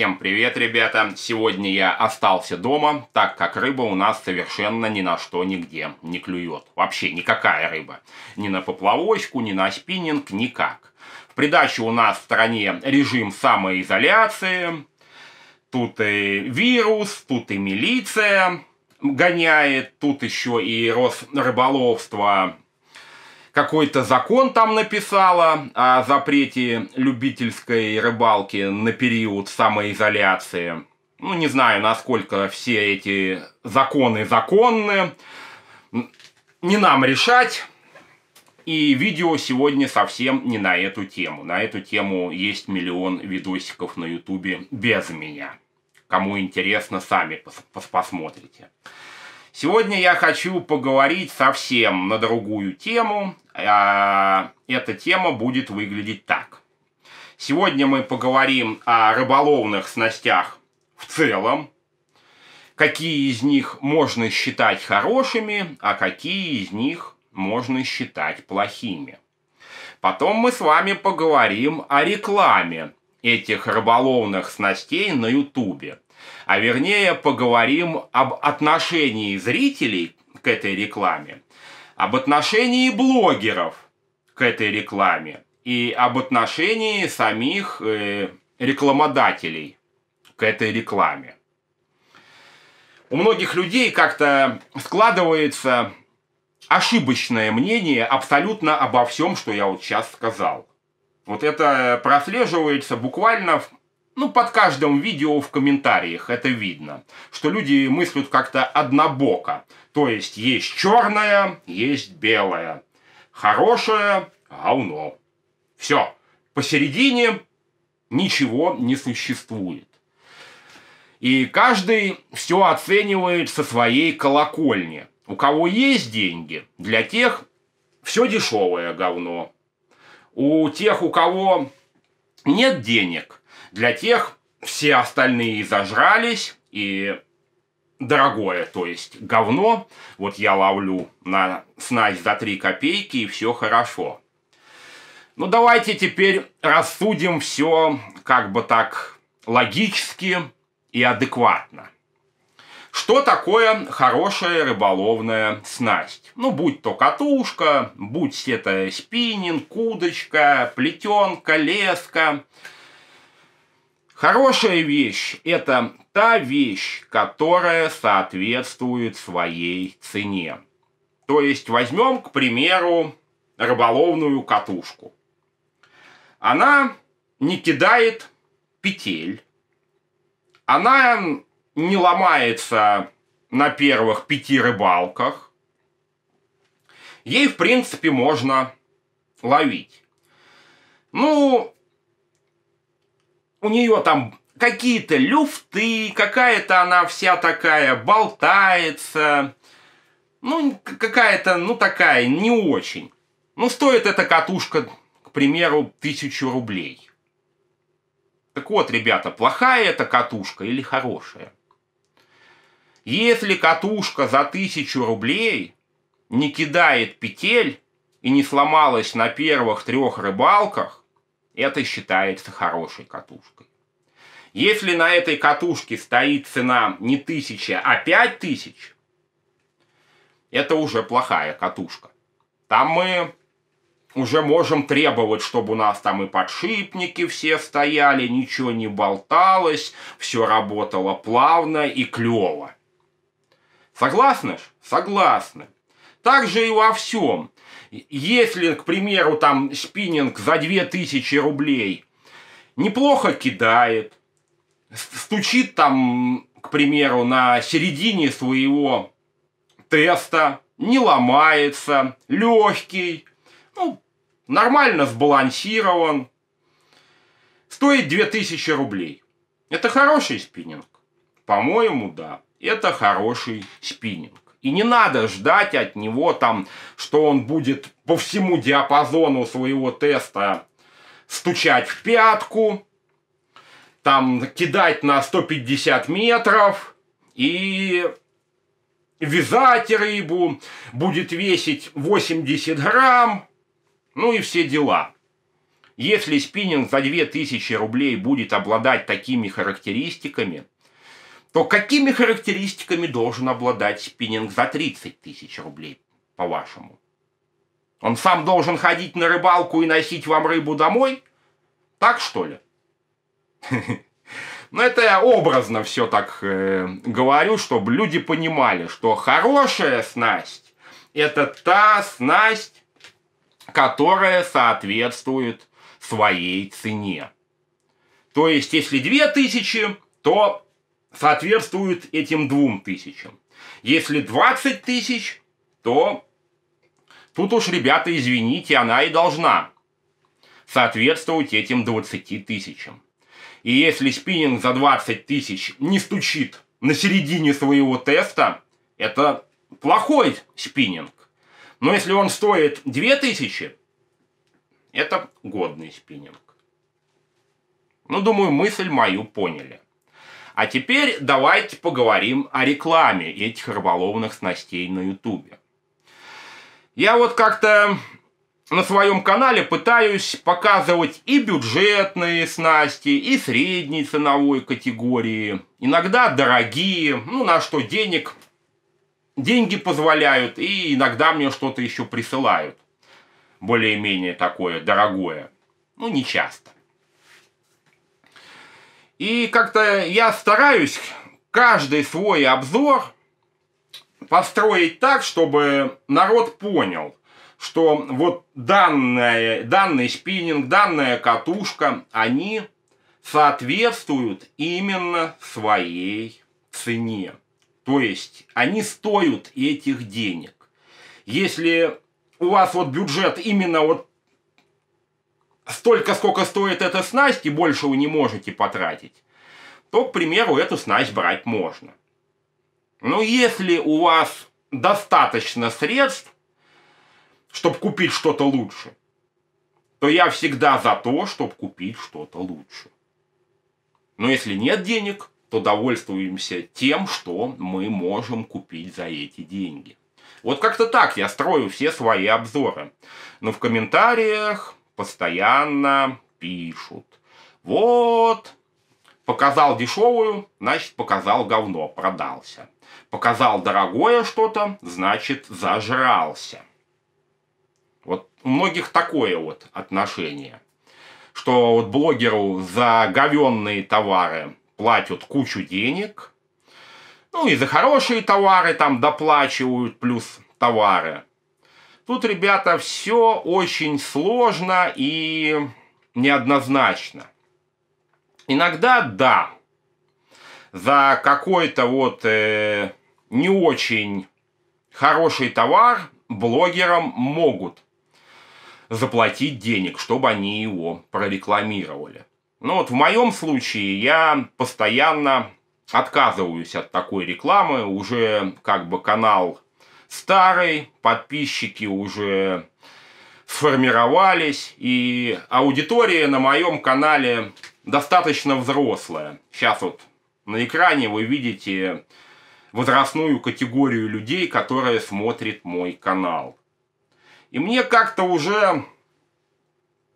Всем привет, ребята! Сегодня я остался дома, так как рыба у нас совершенно ни на что нигде не клюет. Вообще никакая рыба. Ни на поплавочку, ни на спиннинг, никак. В придачу у нас в стране режим самоизоляции. Тут и вирус, тут и милиция гоняет, тут еще и рост рыболовства какой-то закон там написала о запрете любительской рыбалки на период самоизоляции. Ну, не знаю, насколько все эти законы законны. Не нам решать. И видео сегодня совсем не на эту тему. На эту тему есть миллион видосиков на ютубе без меня. Кому интересно, сами пос посмотрите. Сегодня я хочу поговорить совсем на другую тему. А, эта тема будет выглядеть так. Сегодня мы поговорим о рыболовных снастях в целом, какие из них можно считать хорошими, а какие из них можно считать плохими. Потом мы с вами поговорим о рекламе этих рыболовных снастей на Ютубе а вернее поговорим об отношении зрителей к этой рекламе, об отношении блогеров к этой рекламе и об отношении самих э, рекламодателей к этой рекламе. У многих людей как-то складывается ошибочное мнение абсолютно обо всем, что я вот сейчас сказал. Вот это прослеживается буквально в ну, под каждым видео в комментариях это видно, что люди мыслят как-то однобоко. То есть есть черное, есть белое. Хорошее – говно. Все. Посередине ничего не существует. И каждый все оценивает со своей колокольни. У кого есть деньги, для тех все дешевое говно. У тех, у кого нет денег, для тех все остальные зажрались, и дорогое, то есть говно, вот я ловлю на снасть за 3 копейки, и все хорошо. Ну, давайте теперь рассудим все как бы так логически и адекватно. Что такое хорошая рыболовная снасть? Ну, будь то катушка, будь это спиннинг, удочка, плетенка, леска – Хорошая вещь – это та вещь, которая соответствует своей цене. То есть возьмем, к примеру, рыболовную катушку. Она не кидает петель, она не ломается на первых пяти рыбалках. Ей, в принципе, можно ловить. Ну, у нее там какие-то люфты, какая-то она вся такая болтается, ну, какая-то, ну, такая, не очень. Ну, стоит эта катушка, к примеру, тысячу рублей. Так вот, ребята, плохая эта катушка или хорошая? Если катушка за тысячу рублей не кидает петель и не сломалась на первых трех рыбалках, это считается хорошей катушкой. Если на этой катушке стоит цена не тысяча, а пять тысяч, это уже плохая катушка. Там мы уже можем требовать, чтобы у нас там и подшипники все стояли, ничего не болталось, все работало плавно и клево. Согласны? Согласны. Так же и во всем. Если, к примеру, там спиннинг за 2000 рублей неплохо кидает, стучит там, к примеру, на середине своего теста, не ломается, легкий, ну, нормально сбалансирован, стоит 2000 рублей. Это хороший спиннинг? По-моему, да. Это хороший спиннинг. И не надо ждать от него там, что он будет по всему диапазону своего теста стучать в пятку, там кидать на 150 метров и вязать рыбу, будет весить 80 грамм, ну и все дела. Если спиннинг за 2000 рублей будет обладать такими характеристиками – то какими характеристиками должен обладать спиннинг за 30 тысяч рублей, по-вашему? Он сам должен ходить на рыбалку и носить вам рыбу домой? Так что ли? Но ну, это я образно все так э, говорю, чтобы люди понимали, что хорошая снасть – это та снасть, которая соответствует своей цене. То есть, если 2000, то соответствует этим двум тысячам. Если 20 тысяч, то тут уж, ребята, извините, она и должна соответствовать этим 20 тысячам. И если спиннинг за 20 тысяч не стучит на середине своего теста, это плохой спиннинг. Но если он стоит 2000, это годный спиннинг. Ну, думаю, мысль мою поняли. А теперь давайте поговорим о рекламе этих рыболовных снастей на Ютубе. Я вот как-то на своем канале пытаюсь показывать и бюджетные снасти, и средней ценовой категории, иногда дорогие, ну на что денег, деньги позволяют, и иногда мне что-то еще присылают, более-менее такое дорогое, ну не часто. И как-то я стараюсь каждый свой обзор построить так, чтобы народ понял, что вот данное, данный спиннинг, данная катушка, они соответствуют именно своей цене. То есть они стоят этих денег. Если у вас вот бюджет именно вот столько, сколько стоит эта снасть, и больше вы не можете потратить, то, к примеру, эту снасть брать можно. Но если у вас достаточно средств, чтобы купить что-то лучше, то я всегда за то, чтобы купить что-то лучше. Но если нет денег, то довольствуемся тем, что мы можем купить за эти деньги. Вот как-то так я строю все свои обзоры. Но в комментариях постоянно пишут. Вот, показал дешевую, значит, показал говно, продался. Показал дорогое что-то, значит, зажрался. Вот у многих такое вот отношение, что вот блогеру за говенные товары платят кучу денег, ну и за хорошие товары там доплачивают плюс товары – Тут, ребята, все очень сложно и неоднозначно. Иногда да, за какой-то вот э, не очень хороший товар блогерам могут заплатить денег, чтобы они его прорекламировали. Но ну вот в моем случае я постоянно отказываюсь от такой рекламы. Уже как бы канал старый, подписчики уже сформировались, и аудитория на моем канале достаточно взрослая. Сейчас вот на экране вы видите возрастную категорию людей, которые смотрят мой канал. И мне как-то уже,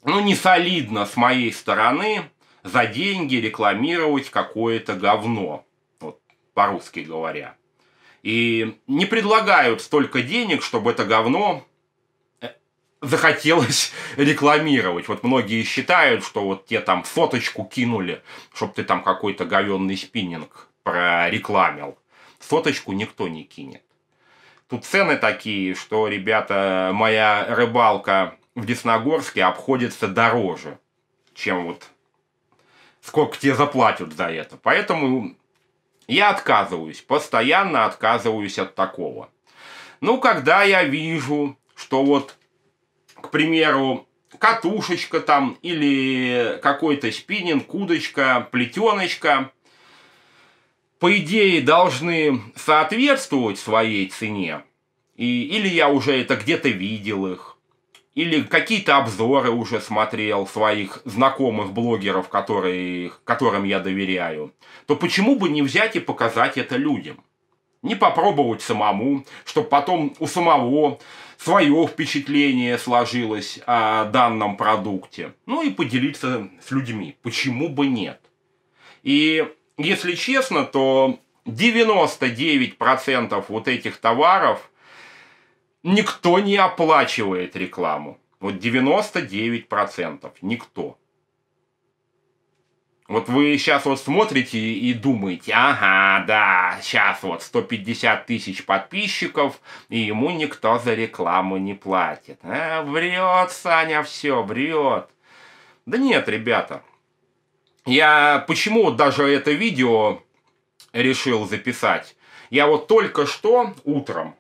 ну, не солидно с моей стороны за деньги рекламировать какое-то говно, вот по-русски говоря. И не предлагают столько денег, чтобы это говно э, захотелось рекламировать. Вот многие считают, что вот те там фоточку кинули, чтобы ты там какой-то говенный спиннинг прорекламил. Фоточку никто не кинет. Тут цены такие, что, ребята, моя рыбалка в Десногорске обходится дороже, чем вот сколько тебе заплатят за это. Поэтому я отказываюсь, постоянно отказываюсь от такого. Ну, когда я вижу, что вот, к примеру, катушечка там или какой-то спиннинг, удочка, плетеночка, по идее, должны соответствовать своей цене. И, или я уже это где-то видел их, или какие-то обзоры уже смотрел своих знакомых блогеров, которые, которым я доверяю, то почему бы не взять и показать это людям? Не попробовать самому, чтобы потом у самого свое впечатление сложилось о данном продукте. Ну и поделиться с людьми. Почему бы нет? И если честно, то 99% вот этих товаров – Никто не оплачивает рекламу. Вот 99% никто. Вот вы сейчас вот смотрите и думаете, ага, да, сейчас вот 150 тысяч подписчиков, и ему никто за рекламу не платит. А, врет Саня все, врет. Да нет, ребята. Я почему даже это видео решил записать? Я вот только что утром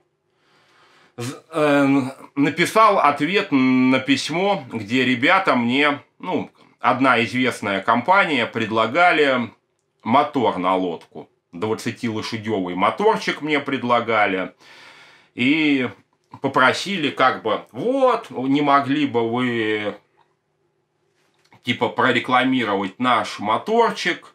Эм, написал ответ на письмо, где ребята мне, ну, одна известная компания предлагали мотор на лодку. 20-лошадевый моторчик мне предлагали. И попросили как бы, вот, не могли бы вы типа прорекламировать наш моторчик,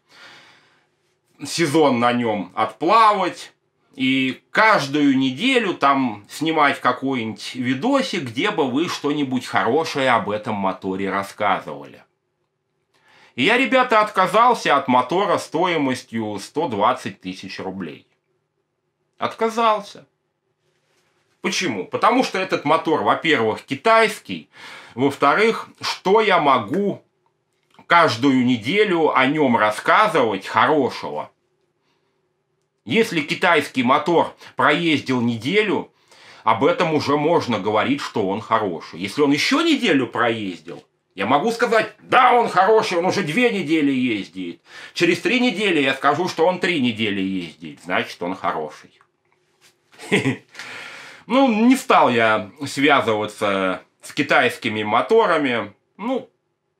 сезон на нем отплавать, и каждую неделю там снимать какой-нибудь видосик, где бы вы что-нибудь хорошее об этом моторе рассказывали. И я, ребята, отказался от мотора стоимостью 120 тысяч рублей. Отказался. Почему? Потому что этот мотор, во-первых, китайский, во-вторых, что я могу каждую неделю о нем рассказывать хорошего – если китайский мотор проездил неделю, об этом уже можно говорить, что он хороший. Если он еще неделю проездил, я могу сказать, да, он хороший, он уже две недели ездит. Через три недели я скажу, что он три недели ездит, значит, он хороший. Ну, не стал я связываться с китайскими моторами. Ну,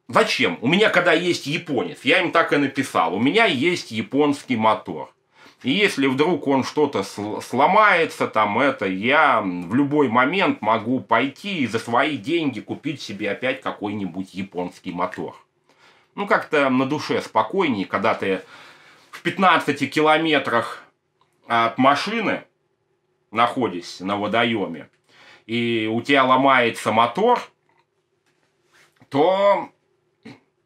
зачем? У меня когда есть японец, я им так и написал, у меня есть японский мотор. И если вдруг он что-то сломается, там это, я в любой момент могу пойти и за свои деньги купить себе опять какой-нибудь японский мотор. Ну, как-то на душе спокойнее, когда ты в 15 километрах от машины находишься на водоеме, и у тебя ломается мотор, то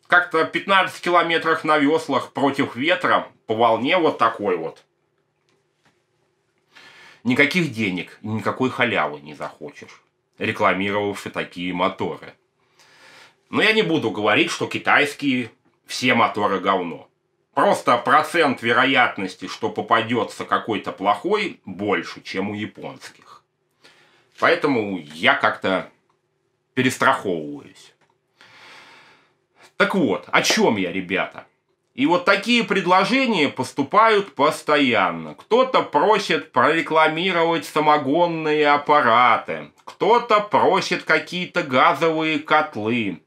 как-то 15 километрах на веслах против ветра по волне вот такой вот. Никаких денег, никакой халявы не захочешь, рекламировавши такие моторы. Но я не буду говорить, что китайские все моторы говно. Просто процент вероятности, что попадется какой-то плохой, больше, чем у японских. Поэтому я как-то перестраховываюсь. Так вот, о чем я, ребята? И вот такие предложения поступают постоянно. Кто-то просит прорекламировать самогонные аппараты, кто-то просит какие-то газовые котлы.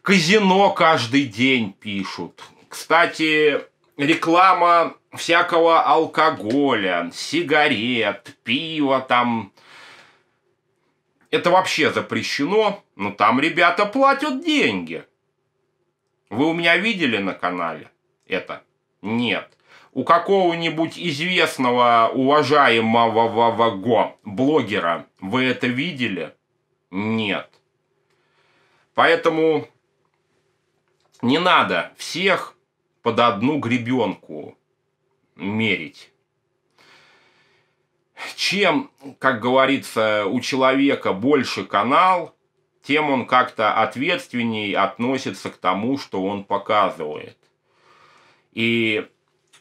Казино каждый день пишут. Кстати, реклама всякого алкоголя, сигарет, пива там. Это вообще запрещено, но там ребята платят деньги. Вы у меня видели на канале? это? Нет. У какого-нибудь известного, уважаемого блогера вы это видели? Нет. Поэтому не надо всех под одну гребенку мерить. Чем, как говорится, у человека больше канал, тем он как-то ответственней относится к тому, что он показывает. И,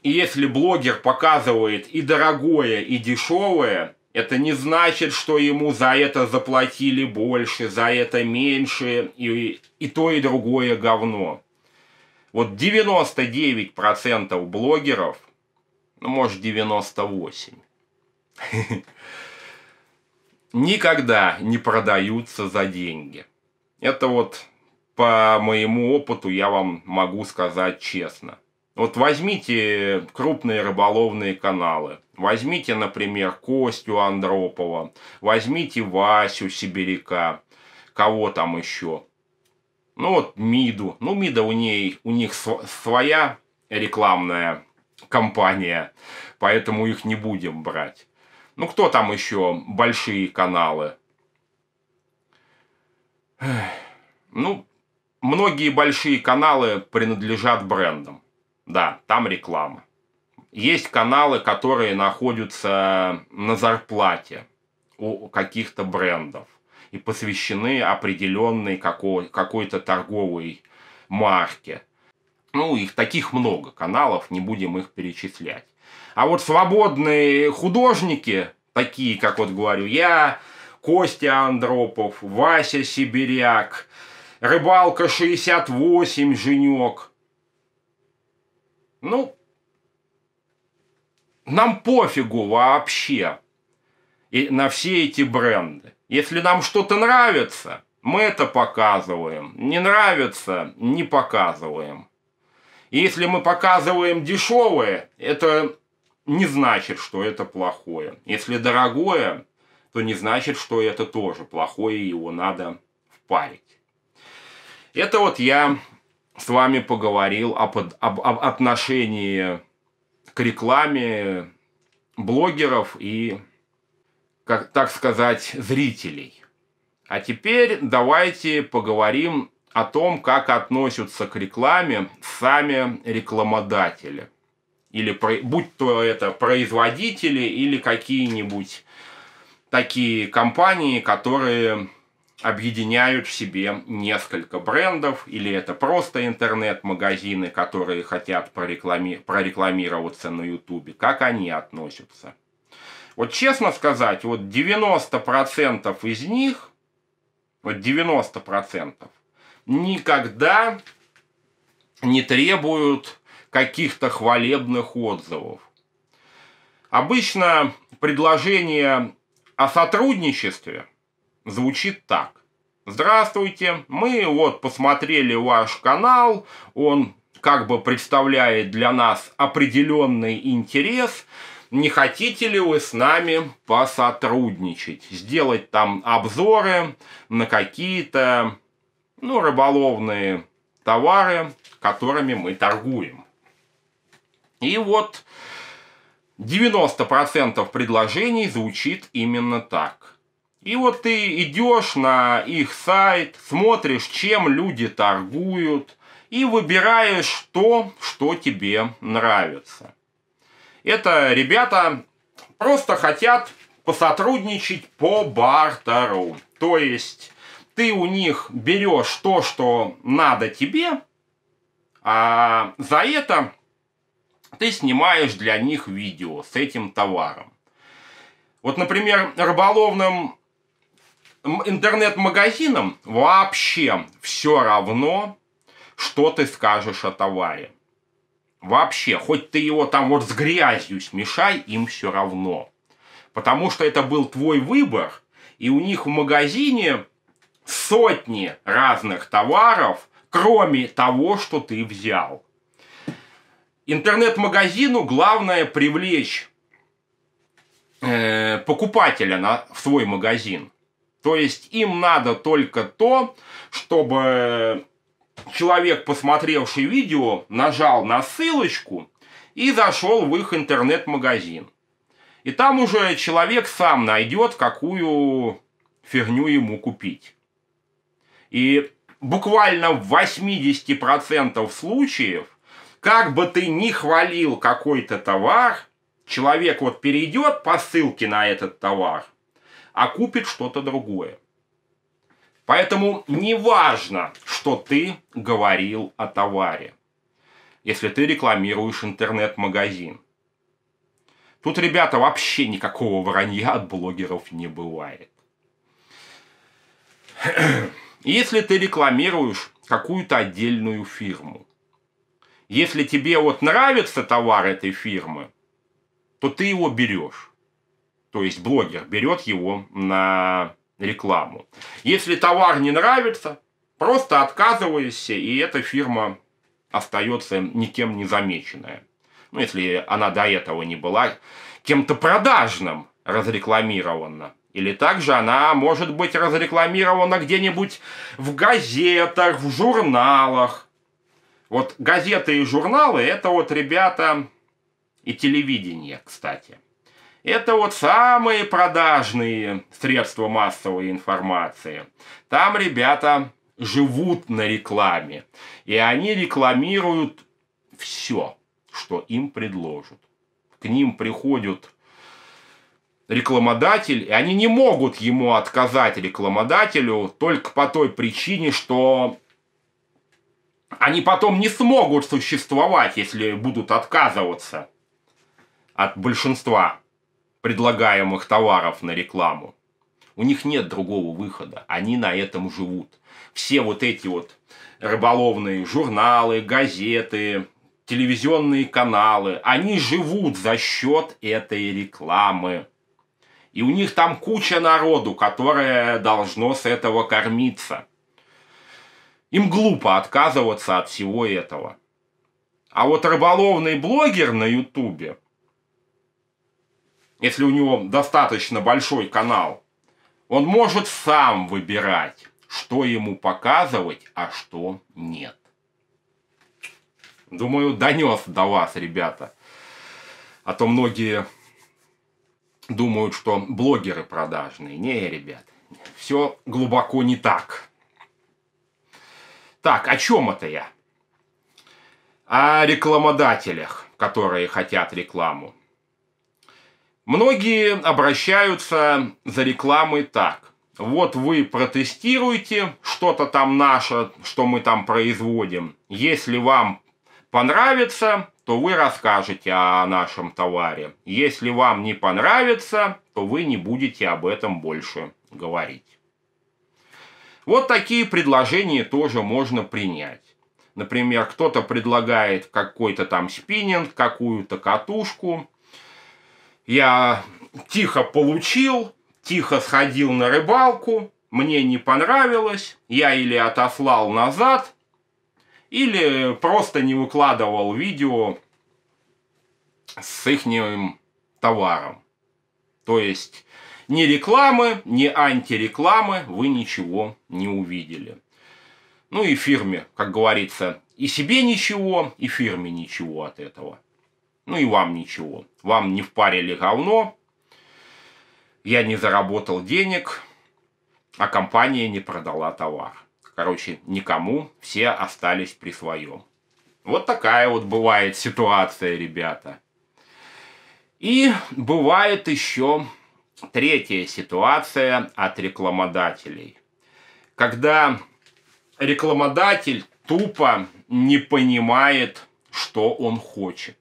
и если блогер показывает и дорогое, и дешевое, это не значит, что ему за это заплатили больше, за это меньше, и, и то, и другое говно. Вот 99% блогеров, ну, может, 98, никогда не продаются за деньги. Это вот по моему опыту я вам могу сказать честно – вот возьмите крупные рыболовные каналы. Возьмите, например, Костю Андропова, возьмите Васю Сибиряка, кого там еще. Ну вот Миду. Ну Мида у, ней, у них своя рекламная компания, поэтому их не будем брать. Ну кто там еще большие каналы? Ну, многие большие каналы принадлежат брендам. Да, там реклама. Есть каналы, которые находятся на зарплате у каких-то брендов и посвящены определенной какой-то торговой марке. Ну, их таких много каналов, не будем их перечислять. А вот свободные художники, такие, как вот говорю я, Костя Андропов, Вася Сибиряк, Рыбалка 68, Женек, ну, нам пофигу вообще и на все эти бренды. Если нам что-то нравится, мы это показываем. Не нравится, не показываем. И если мы показываем дешевое, это не значит, что это плохое. Если дорогое, то не значит, что это тоже плохое, и его надо впарить. Это вот я с вами поговорил об, об, об отношении к рекламе блогеров и, как, так сказать, зрителей. А теперь давайте поговорим о том, как относятся к рекламе сами рекламодатели. Или будь то это производители или какие-нибудь такие компании, которые объединяют в себе несколько брендов, или это просто интернет-магазины, которые хотят прореклами... прорекламироваться на Ютубе, как они относятся. Вот честно сказать, вот 90% из них, вот 90% никогда не требуют каких-то хвалебных отзывов. Обычно предложение о сотрудничестве – звучит так. Здравствуйте, мы вот посмотрели ваш канал, он как бы представляет для нас определенный интерес. Не хотите ли вы с нами посотрудничать? Сделать там обзоры на какие-то ну, рыболовные товары, которыми мы торгуем. И вот 90% предложений звучит именно так. И вот ты идешь на их сайт, смотришь, чем люди торгуют, и выбираешь то, что тебе нравится. Это ребята просто хотят посотрудничать по бартеру. То есть ты у них берешь то, что надо тебе, а за это ты снимаешь для них видео с этим товаром. Вот, например, рыболовным интернет-магазинам вообще все равно, что ты скажешь о товаре. Вообще, хоть ты его там вот с грязью смешай, им все равно. Потому что это был твой выбор, и у них в магазине сотни разных товаров, кроме того, что ты взял. Интернет-магазину главное привлечь э, покупателя на, в свой магазин. То есть им надо только то, чтобы человек, посмотревший видео, нажал на ссылочку и зашел в их интернет-магазин. И там уже человек сам найдет, какую фигню ему купить. И буквально в 80% случаев, как бы ты ни хвалил какой-то товар, человек вот перейдет по ссылке на этот товар – а купит что-то другое. Поэтому не важно, что ты говорил о товаре, если ты рекламируешь интернет-магазин. Тут, ребята, вообще никакого вранья от блогеров не бывает. Если ты рекламируешь какую-то отдельную фирму, если тебе вот нравится товар этой фирмы, то ты его берешь то есть блогер, берет его на рекламу. Если товар не нравится, просто отказываешься, и эта фирма остается никем не замеченная. Ну, если она до этого не была кем-то продажным разрекламирована. Или также она может быть разрекламирована где-нибудь в газетах, в журналах. Вот газеты и журналы – это вот ребята и телевидение, кстати – это вот самые продажные средства массовой информации. Там ребята живут на рекламе. И они рекламируют все, что им предложат. К ним приходят рекламодатель, и они не могут ему отказать рекламодателю только по той причине, что они потом не смогут существовать, если будут отказываться от большинства предлагаемых товаров на рекламу. У них нет другого выхода, они на этом живут. Все вот эти вот рыболовные журналы, газеты, телевизионные каналы, они живут за счет этой рекламы. И у них там куча народу, которое должно с этого кормиться. Им глупо отказываться от всего этого. А вот рыболовный блогер на Ютубе – если у него достаточно большой канал, он может сам выбирать, что ему показывать, а что нет. Думаю, донес до вас, ребята. А то многие думают, что блогеры продажные. Не, ребят, все глубоко не так. Так, о чем это я? О рекламодателях, которые хотят рекламу. Многие обращаются за рекламой так. Вот вы протестируете что-то там наше, что мы там производим. Если вам понравится, то вы расскажете о нашем товаре. Если вам не понравится, то вы не будете об этом больше говорить. Вот такие предложения тоже можно принять. Например, кто-то предлагает какой-то там спиннинг, какую-то катушку, я тихо получил, тихо сходил на рыбалку, мне не понравилось, я или отослал назад, или просто не выкладывал видео с их товаром. То есть ни рекламы, ни антирекламы вы ничего не увидели. Ну и фирме, как говорится, и себе ничего, и фирме ничего от этого. Ну и вам ничего. Вам не впарили говно, я не заработал денег, а компания не продала товар. Короче, никому все остались при своем. Вот такая вот бывает ситуация, ребята. И бывает еще третья ситуация от рекламодателей. Когда рекламодатель тупо не понимает, что он хочет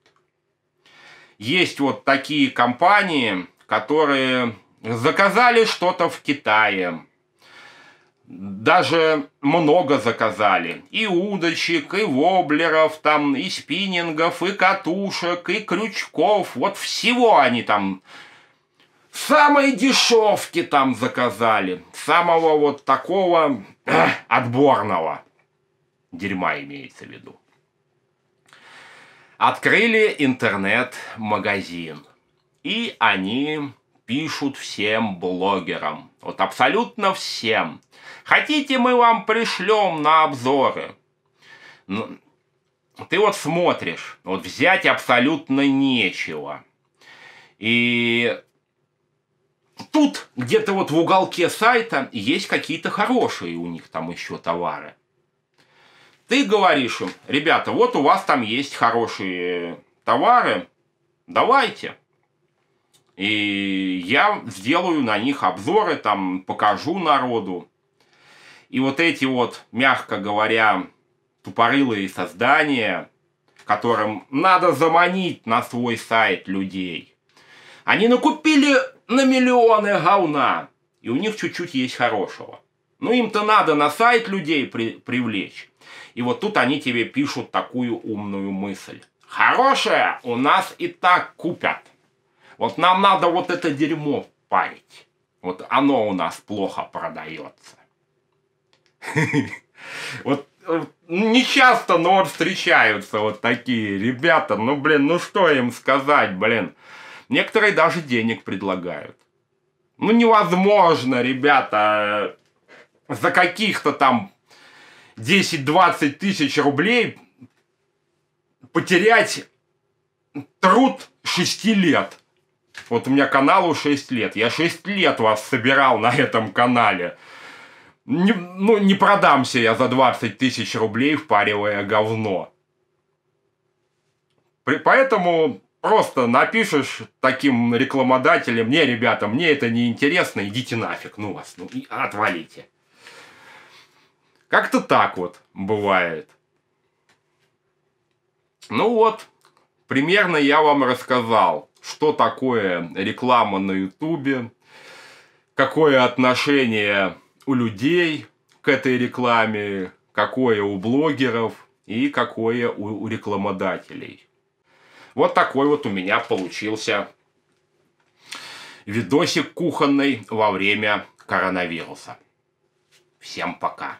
есть вот такие компании, которые заказали что-то в Китае, даже много заказали. И удочек, и воблеров, там, и спиннингов, и катушек, и крючков. Вот всего они там самые дешевки там заказали. Самого вот такого э, отборного дерьма имеется в виду. Открыли интернет-магазин. И они пишут всем блогерам. Вот абсолютно всем. Хотите, мы вам пришлем на обзоры. Ну, ты вот смотришь, вот взять абсолютно нечего. И тут где-то вот в уголке сайта есть какие-то хорошие у них там еще товары. Ты говоришь им, ребята, вот у вас там есть хорошие товары, давайте. И я сделаю на них обзоры, там покажу народу. И вот эти вот, мягко говоря, тупорылые создания, которым надо заманить на свой сайт людей, они накупили на миллионы говна, и у них чуть-чуть есть хорошего. Ну им-то надо на сайт людей при привлечь. И вот тут они тебе пишут такую умную мысль. Хорошее у нас и так купят. Вот нам надо вот это дерьмо парить. Вот оно у нас плохо продается. Вот э, не часто, но вот встречаются вот такие ребята. Ну, блин, ну что им сказать, блин. Некоторые даже денег предлагают. Ну, невозможно, ребята, э, за каких-то там 10-20 тысяч рублей потерять труд 6 лет. Вот у меня каналу 6 лет. Я 6 лет вас собирал на этом канале. Не, ну, не продамся я за 20 тысяч рублей впаривая говно. При, поэтому просто напишешь таким рекламодателям, не, ребята, мне это не интересно, идите нафиг, ну вас, ну и отвалите. Как-то так вот бывает. Ну вот, примерно я вам рассказал, что такое реклама на Ютубе, какое отношение у людей к этой рекламе, какое у блогеров и какое у, у рекламодателей. Вот такой вот у меня получился видосик кухонный во время коронавируса. Всем пока.